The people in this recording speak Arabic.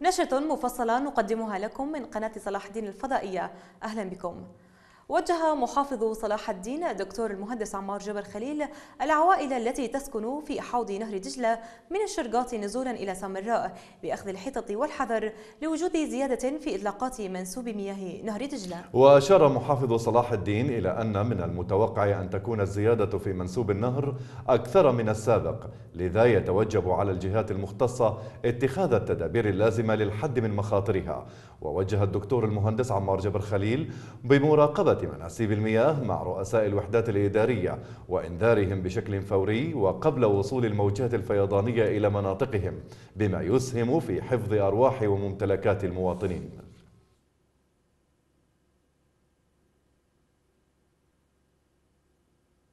نشرة مفصلة نقدمها لكم من قناة صلاح الدين الفضائية أهلا بكم وجه محافظ صلاح الدين الدكتور المهندس عمار جبر خليل العوائل التي تسكن في حوض نهر دجلة من الشرقاط نزولا إلى سامراء بأخذ الحيطة والحذر لوجود زيادة في إطلاقات منسوب مياه نهر دجلة وأشار محافظ صلاح الدين إلى أن من المتوقع أن تكون الزيادة في منسوب النهر أكثر من السابق لذا يتوجب على الجهات المختصة اتخاذ التدابير اللازمة للحد من مخاطرها ووجه الدكتور المهندس عمار جبر خليل بمراقبة مناسيب المياه مع رؤساء الوحدات الإدارية وإنذارهم بشكل فوري وقبل وصول الموجات الفيضانية إلى مناطقهم بما يسهم في حفظ أرواح وممتلكات المواطنين